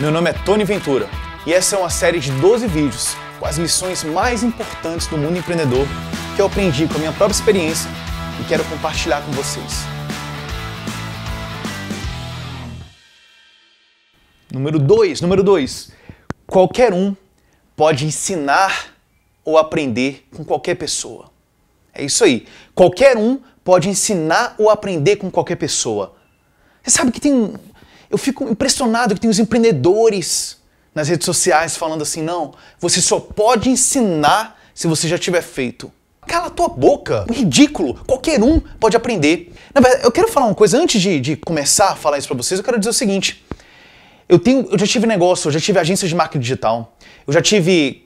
Meu nome é Tony Ventura e essa é uma série de 12 vídeos com as lições mais importantes do mundo empreendedor que eu aprendi com a minha própria experiência e quero compartilhar com vocês. Número 2, número 2. Qualquer um pode ensinar ou aprender com qualquer pessoa. É isso aí. Qualquer um pode ensinar ou aprender com qualquer pessoa. Você sabe que tem eu fico impressionado que tem os empreendedores nas redes sociais falando assim: não, você só pode ensinar se você já tiver feito. Cala a tua boca! É ridículo! Qualquer um pode aprender. Na verdade, eu quero falar uma coisa, antes de, de começar a falar isso pra vocês, eu quero dizer o seguinte. Eu, tenho, eu já tive negócio, eu já tive agência de marketing digital, eu já tive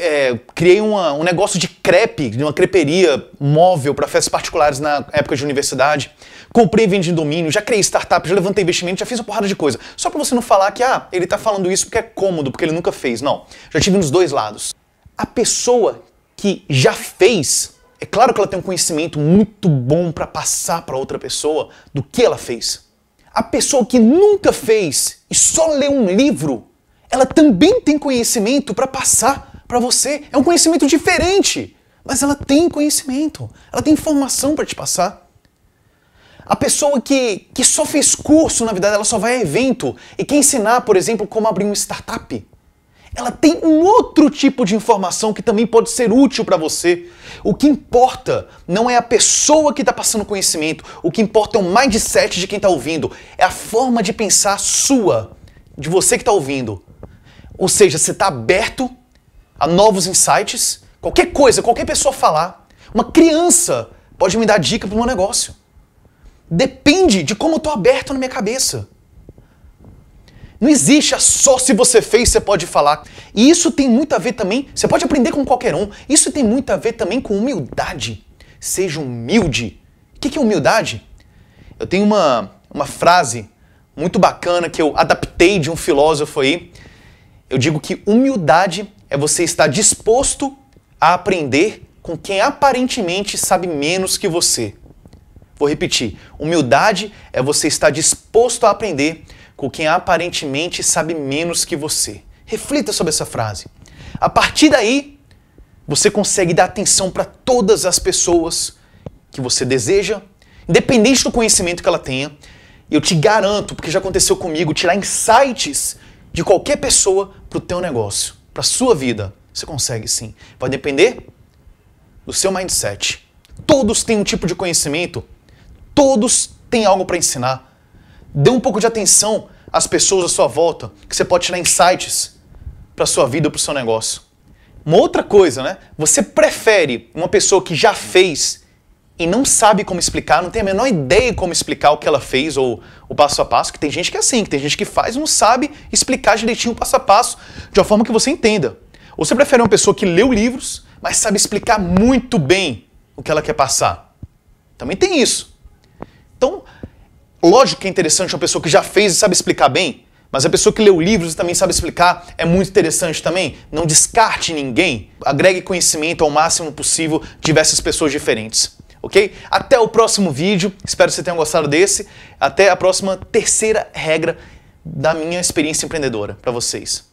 é, criei uma, um negócio de crepe, de uma creperia móvel para festas particulares na época de universidade. Comprei e vendi domínio, já criei startup, já levantei investimento, já fiz uma porrada de coisa. Só para você não falar que, ah, ele tá falando isso porque é cômodo, porque ele nunca fez. Não. Já tive nos dois lados. A pessoa que já fez, é claro que ela tem um conhecimento muito bom para passar para outra pessoa do que ela fez. A pessoa que nunca fez e só lê um livro, ela também tem conhecimento para passar para você. É um conhecimento diferente, mas ela tem conhecimento, ela tem informação para te passar. A pessoa que, que só fez curso, na vida, ela só vai a evento e quer ensinar, por exemplo, como abrir um startup. Ela tem um outro tipo de informação que também pode ser útil para você. O que importa não é a pessoa que está passando conhecimento, o que importa é o mindset de quem está ouvindo, é a forma de pensar sua, de você que está ouvindo. Ou seja, você está aberto a novos insights. Qualquer coisa, qualquer pessoa falar, uma criança pode me dar dica para o meu negócio. Depende de como eu estou aberto na minha cabeça. Não existe só se você fez, você pode falar. E isso tem muito a ver também, você pode aprender com qualquer um. Isso tem muito a ver também com humildade. Seja humilde. O que é humildade? Eu tenho uma, uma frase muito bacana que eu adaptei de um filósofo aí. Eu digo que humildade é você estar disposto a aprender com quem aparentemente sabe menos que você. Vou repetir: humildade é você estar disposto a aprender com quem aparentemente sabe menos que você. Reflita sobre essa frase. A partir daí, você consegue dar atenção para todas as pessoas que você deseja, independente do conhecimento que ela tenha. Eu te garanto, porque já aconteceu comigo, tirar insights de qualquer pessoa para o teu negócio para a sua vida? Você consegue sim. Vai depender do seu mindset. Todos têm um tipo de conhecimento, todos têm algo para ensinar. Dê um pouco de atenção às pessoas à sua volta, que você pode tirar insights para a sua vida ou para o seu negócio. Uma outra coisa, né? Você prefere uma pessoa que já fez e não sabe como explicar, não tem a menor ideia como explicar o que ela fez ou o passo a passo, que tem gente que é assim, que tem gente que faz e não sabe explicar direitinho o passo a passo de uma forma que você entenda. Ou você prefere uma pessoa que leu livros, mas sabe explicar muito bem o que ela quer passar? Também tem isso. Então, lógico que é interessante uma pessoa que já fez e sabe explicar bem, mas a pessoa que leu livros e também sabe explicar é muito interessante também. Não descarte ninguém. Agregue conhecimento ao máximo possível de diversas pessoas diferentes ok? Até o próximo vídeo, espero que você tenha gostado desse. Até a próxima terceira regra da minha experiência empreendedora para vocês.